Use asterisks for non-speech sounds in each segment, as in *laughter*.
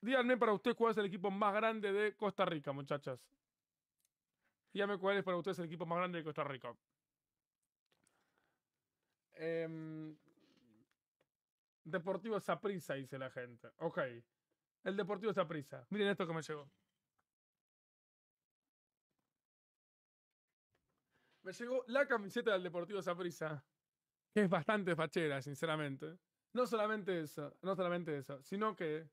Díganme para ustedes cuál es el equipo más grande de Costa Rica, muchachas. Díganme cuál es para ustedes el equipo más grande de Costa Rica. Em, Deportivo Saprisa, dice la gente. Ok. El Deportivo Saprisa. Miren esto que me llegó. Me llegó la camiseta del Deportivo Saprisa. Que es bastante fachera, sinceramente. No solamente eso, no solamente eso, sino que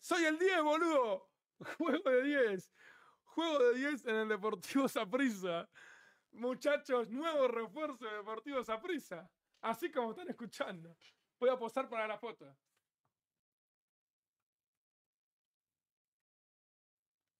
Soy el 10, boludo. *laughs* Juego de 10. Juego de 10 en el Deportivo Saprissa. Muchachos, nuevo refuerzo de Deportivo Zaprisa. Así como están escuchando. Voy a posar para la foto.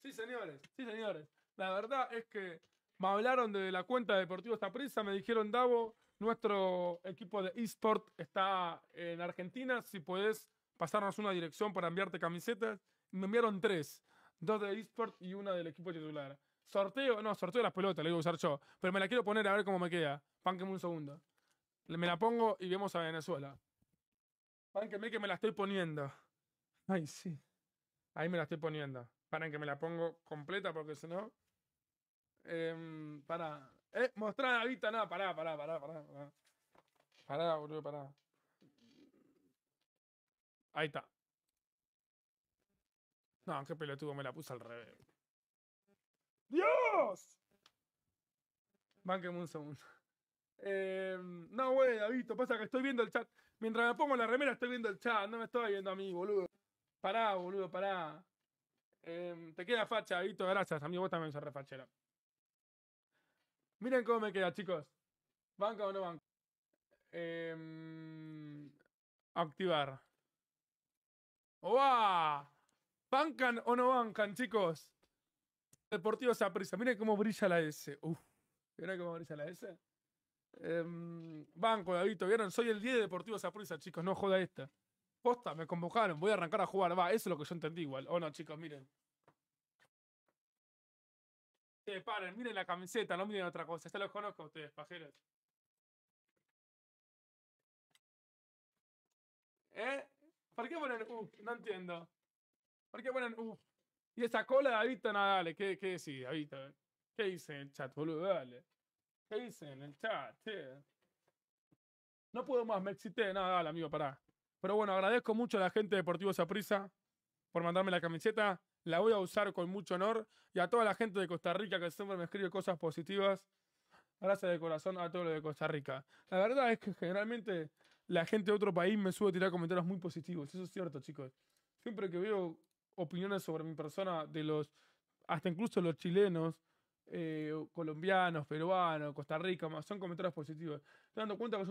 Sí, señores. Sí, señores. La verdad es que me hablaron de la cuenta de Deportivo Zaprisa. Me dijeron, Davo, nuestro equipo de eSport está en Argentina. Si puedes pasarnos una dirección para enviarte camisetas. Me enviaron tres, dos de eSport y una del equipo titular. Sorteo, no, sorteo de las pelotas, le digo usar yo, pero me la quiero poner a ver cómo me queda. Pánqueme un segundo. Me la pongo y vemos a Venezuela. Pánqueme que me la estoy poniendo. Ay, sí. Ahí me la estoy poniendo. Para que me la pongo completa porque si no. Em, eh, para. Eh, mostrar la vista, nada. pará, pará, pará, pará. Pará, pará boludo, pará. Ahí está. No, qué pelotudo, me la puse al revés. ¡Dios! Bánqueme un segundo. Em, no, wey, Davidito, pasa que estoy viendo el chat. Mientras me pongo la remera, estoy viendo el chat. No me estoy viendo a mí, boludo. Pará, boludo, pará. Em, te queda facha, Davidito, gracias. a Amigo, vos también sos refachera. Miren cómo me queda, chicos. ¿Banca o no banca? Em, activar. ¡Wow! ¿Bancan o no bancan, chicos? Deportivo saprisa Miren cómo brilla la S. Uf. Miren cómo brilla la S. Em, banco, banco, Davito, ¿vieron? Soy el 10 de Deportivo saprisa, chicos. No joda esta. Posta, me convocaron. Voy a arrancar a jugar. Va, eso es lo que yo entendí igual. O oh, no, chicos, miren. ¡Se paren, miren la camiseta, no miren otra cosa. Ya los conozco a ustedes, pajeros. ¿Eh? ¿Por qué ponen uff? Uh, no entiendo. ¿Por qué ponen uff? Uh? Y esa cola de Davito, nada, dale, ¿qué, qué decís, ¿Qué dicen en el chat, boludo? Dale. ¿Qué dicen en el chat, No puedo más, me excité. nada, dale, amigo, pará. Pero bueno, agradezco mucho a la gente de Deportivo Saprisa por mandarme la camiseta. La voy a usar con mucho honor. Y a toda la gente de Costa Rica que siempre me escribe cosas positivas. Gracias de corazón a todos los de Costa Rica. La verdad es que generalmente la gente de otro país me sube a tirar comentarios muy positivos. Eso es cierto, chicos. Siempre que veo opiniones sobre mi persona de los, hasta incluso los chilenos, eh, colombianos, peruanos, Costa Rica, son comentarios positivos. Estoy dando cuenta que